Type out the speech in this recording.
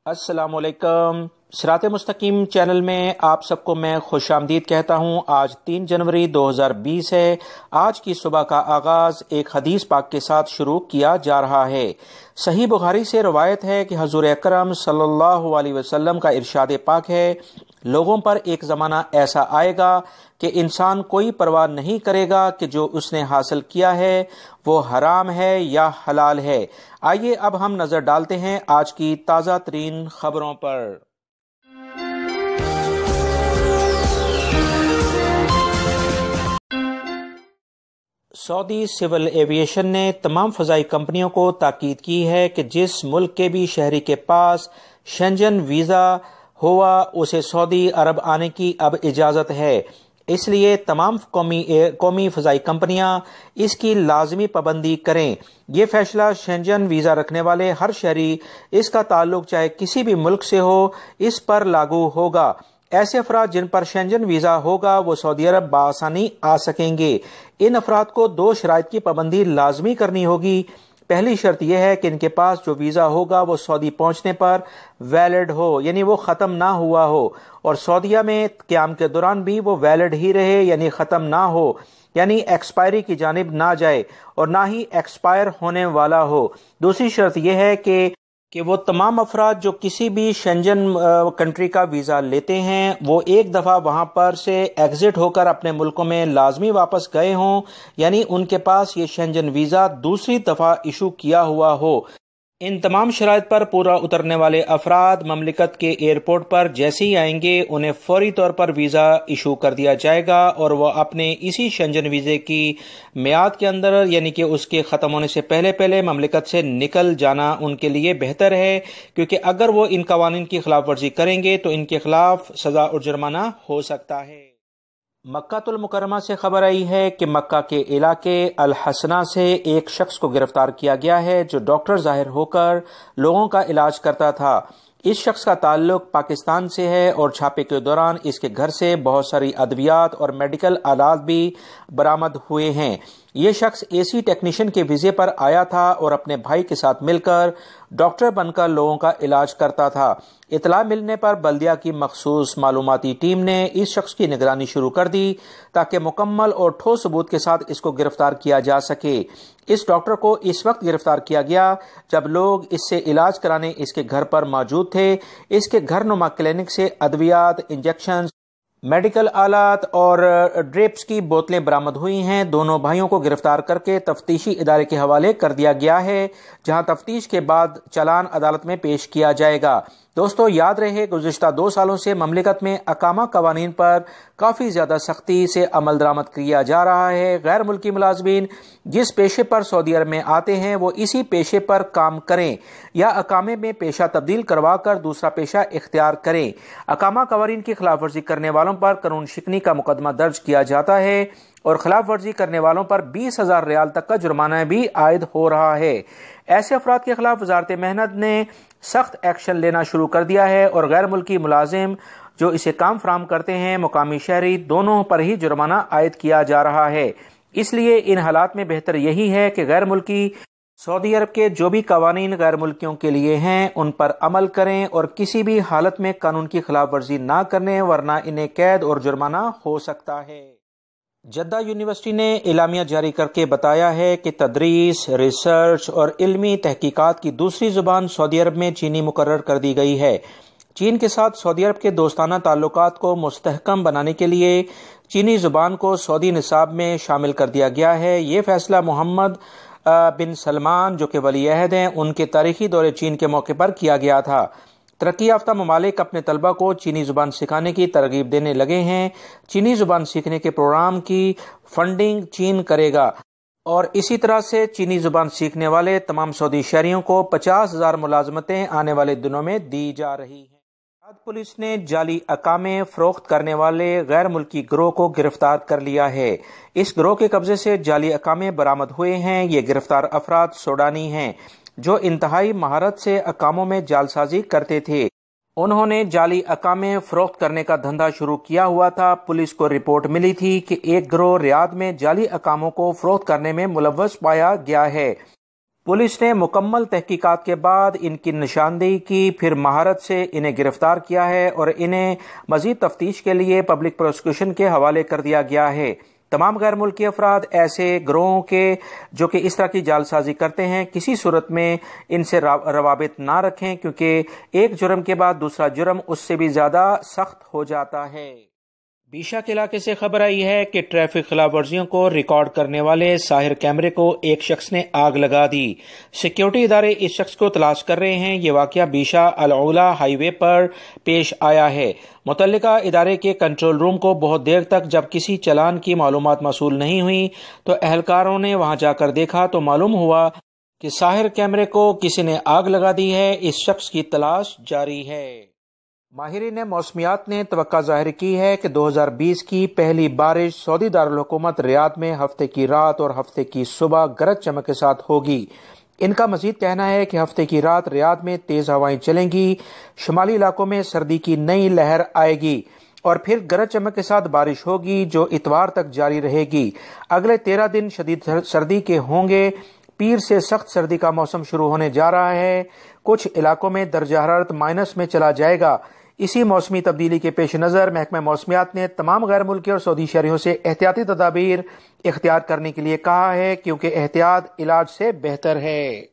Assalamualaikum. سرات مستقیم channel میں آپ سب کو میں خوش آمدید کہتا ہوں آج تین جنوری دو ہزار بیس ہے آج کی صبح کا آغاز ایک حدیث پاک کے ساتھ شروع کیا جا رہا ہے صحیح بخاری سے روایت ہے کہ حضور اکرم صلی اللہ علیہ وسلم کا ارشاد پاک ہے لوگوں پر ایک زمانہ ایسا آئے گا کہ انسان کوئی پرواہ نہیں کرے گا کہ جو اس نے حاصل کیا ہے وہ حرام ہے یا حلال ہے آئیے اب ہم نظر ڈالتے ہیں آج کی تازہ ترین خبروں پر سعودی سول ایویشن نے تمام فضائی کمپنیوں کو تاکید کی ہے کہ جس ملک کے بھی شہری کے پاس شنجن ویزا ہوا اسے سعودی عرب آنے کی اب اجازت ہے اس لیے تمام قومی فضائی کمپنیاں اس کی لازمی پابندی کریں یہ فیصلہ شنجن ویزا رکھنے والے ہر شہری اس کا تعلق چاہے کسی بھی ملک سے ہو اس پر لاگو ہوگا ایسے افراد جن پر شینجن ویزا ہوگا وہ سعودی عرب بآسانی آ سکیں گے ان افراد کو دو شرائط کی پابندی لازمی کرنی ہوگی پہلی شرط یہ ہے کہ ان کے پاس جو ویزا ہوگا وہ سعودی پہنچنے پر ویلڈ ہو یعنی وہ ختم نہ ہوا ہو اور سعودیہ میں قیام کے دوران بھی وہ ویلڈ ہی رہے یعنی ختم نہ ہو یعنی ایکسپائری کی جانب نہ جائے اور نہ ہی ایکسپائر ہونے والا ہو دوسری شرط یہ ہے کہ کہ وہ تمام افراد جو کسی بھی شنجن کنٹری کا ویزا لیتے ہیں وہ ایک دفعہ وہاں پر سے ایگزٹ ہو کر اپنے ملکوں میں لازمی واپس گئے ہوں یعنی ان کے پاس یہ شنجن ویزا دوسری دفعہ ایشو کیا ہوا ہو ان تمام شرائط پر پورا اترنے والے افراد مملکت کے ایئرپورٹ پر جیسے ہی آئیں گے انہیں فوری طور پر ویزا ایشو کر دیا جائے گا اور وہ اپنے اسی شنجن ویزے کی میعاد کے اندر یعنی کہ اس کے ختم ہونے سے پہلے پہلے مملکت سے نکل جانا ان کے لیے بہتر ہے کیونکہ اگر وہ ان قوانین کی خلاف ورزی کریں گے تو ان کے خلاف سزا اور جرمانہ ہو سکتا ہے مکہ المکرمہ سے خبر آئی ہے کہ مکہ کے علاقے الحسنہ سے ایک شخص کو گرفتار کیا گیا ہے جو ڈاکٹر ظاہر ہو کر لوگوں کا علاج کرتا تھا اس شخص کا تعلق پاکستان سے ہے اور چھاپے کے دوران اس کے گھر سے بہت ساری ادویات اور میڈیکل آلات بھی برامد ہوئے ہیں یہ شخص اے سی ٹیکنیشین کے ویزے پر آیا تھا اور اپنے بھائی کے ساتھ مل کر ڈاکٹر بن کر لوگوں کا علاج کرتا تھا اطلاع ملنے پر بلدیہ کی مخصوص معلوماتی ٹیم نے اس شخص کی نگرانی شروع کر دی تاکہ مکمل اور ٹھوس ثبوت کے ساتھ اس کو گرفتار کیا جا سکے اس ڈاکٹر کو اس وقت گرفتار کیا گیا جب لوگ اس سے علاج کرانے اس کے گھر پر موجود تھے اس کے گھر نما کلینک سے ادویات انجیکشن میڈیکل آلات اور ڈریپس کی بوتلیں برامد ہوئی ہیں دونوں بھائیوں کو گرفتار کر کے تفتیشی ادارے کے حوالے کر دیا گیا ہے جہاں تفتیش کے بعد چلان عدالت میں پیش کیا جائے گا دوستو یاد رہے گزشتہ دو سالوں سے مملکت میں اقامہ قوانین پر کافی زیادہ سختی سے عمل درآمد کیا جا رہا ہے غیر ملکی ملازمین جس پیشے پر سعودی عرب میں آتے ہیں وہ اسی پیشے پر کام کریں یا اقامے میں پیشہ تبدیل کروا کر دوسرا پیشہ اختیار کریں اقامہ قوانین کی خلاف ورزی کرنے والوں پر قانون شکنی کا مقدمہ درج کیا جاتا ہے اور خلاف ورزی کرنے والوں پر بیس ہزار ریال تک کا جرمانہ بھی عائد ہو رہا ہے ایسے افراد کے خلاف وزارت محنت نے سخت ایکشن لینا شروع کر دیا ہے اور غیر ملکی ملازم جو اسے کام فراہم کرتے ہیں مقامی شہری دونوں پر ہی جرمانہ عائد کیا جا رہا ہے اس لیے ان حالات میں بہتر یہی ہے کہ غیر ملکی سعودی عرب کے جو بھی قوانین غیر ملکیوں کے لیے ہیں ان پر عمل کریں اور کسی بھی حالت میں قانون کی خلاف ورزی نہ کریں ورنہ انہیں قید اور جرمانہ ہو سکتا ہے جدہ یونیورسٹی نے اعلامیہ جاری کر کے بتایا ہے کہ تدریس ریسرچ اور علمی تحقیقات کی دوسری زبان سعودی عرب میں چینی مقرر کر دی گئی ہے چین کے ساتھ سعودی عرب کے دوستانہ تعلقات کو مستحکم بنانے کے لیے چینی زبان کو سعودی نصاب میں شامل کر دیا گیا ہے یہ فیصلہ محمد بن سلمان جو کہ ولی عہد ہیں ان کے تاریخی دور چین کے موقع پر کیا گیا تھا ترقی یافتہ ممالک اپنے طلبہ کو چینی زبان سکھانے کی ترغیب دینے لگے ہیں چینی زبان سیکھنے کے پروگرام کی فنڈنگ چین کرے گا اور اسی طرح سے چینی زبان سیکھنے والے تمام سعودی شہریوں کو پچاس ہزار ملازمتیں آنے والے دنوں میں دی جا رہی ہیں بجات پولیس نے جعلی اقامے فروخت کرنے والے غیر ملکی گروہ کو گرفتار کر لیا ہے اس گروہ کے قبضے سے جعلی اقامے برامد ہوئے ہیں یہ گرفتار افراد سوڈانی ہیں جو انتہائی مہارت سے اکاموں میں جال سازی کرتے تھے انہوں نے جعلی اکامے فروخت کرنے کا دھندا شروع کیا ہوا تھا پولیس کو رپورٹ ملی تھی کہ ایک گروہ ریاض میں جعلی اکاموں کو فروخت کرنے میں ملوث پایا گیا ہے پولیس نے مکمل تحقیقات کے بعد ان کی نشاندہی کی پھر مہارت سے انہیں گرفتار کیا ہے اور انہیں مزید تفتیش کے لیے پبلک پروسیکیوشن کے حوالے کر دیا گیا ہے تمام غیر ملکی افراد ایسے گروہوں کے جو کہ اس طرح کی جال سازی کرتے ہیں کسی صورت میں ان سے روابط نہ رکھیں کیونکہ ایک جرم کے بعد دوسرا جرم اس سے بھی زیادہ سخت ہو جاتا ہے بیشا کے علاقے سے خبر آئی ہے کہ ٹریفک خلاف ورزیوں کو ریکارڈ کرنے والے ساہر کیمرے کو ایک شخص نے آگ لگا دی سیکیورٹی ادارے اس شخص کو تلاش کر رہے ہیں یہ واقعہ بیشا العلا ہائی وے پر پیش آیا ہے متعلقہ ادارے کے کنٹرول روم کو بہت دیر تک جب کسی چلان کی معلومات مصول نہیں ہوئی تو اہلکاروں نے وہاں جا کر دیکھا تو معلوم ہوا کہ ساہر کیمرے کو کسی نے آگ لگا دی ہے اس شخص کی تلاش جاری ہے ماہرین موسمیات نے توقع ظاہر کی ہے کہ دو ہزار بیس کی پہلی بارش سعودی دارالحکومت ریاد میں ہفتے کی رات اور ہفتے کی صبح گرج چمک کے ساتھ ہوگی ان کا مزید کہنا ہے کہ ہفتے کی رات ریاد میں تیز ہوائیں چلیں گی شمالی علاقوں میں سردی کی نئی لہر آئے گی اور پھر گرج چمک کے ساتھ بارش ہوگی جو اتوار تک جاری رہے گی اگلے تیرہ دن شدید سردی کے ہوں گے پیر سے سخت سردی کا موسم شروع ہونے جا رہا ہے کچھ علاقوں میں درجہ حرارت مائنس میں چلا جائے گا اسی موسمی تبدیلی کے پیش نظر محکمہ موسمیات نے تمام غیر ملکی اور سعودی شہریوں سے احتیاطی تدابیر اختیار کرنے کے لیے کہا ہے کیونکہ احتیاط علاج سے بہتر ہے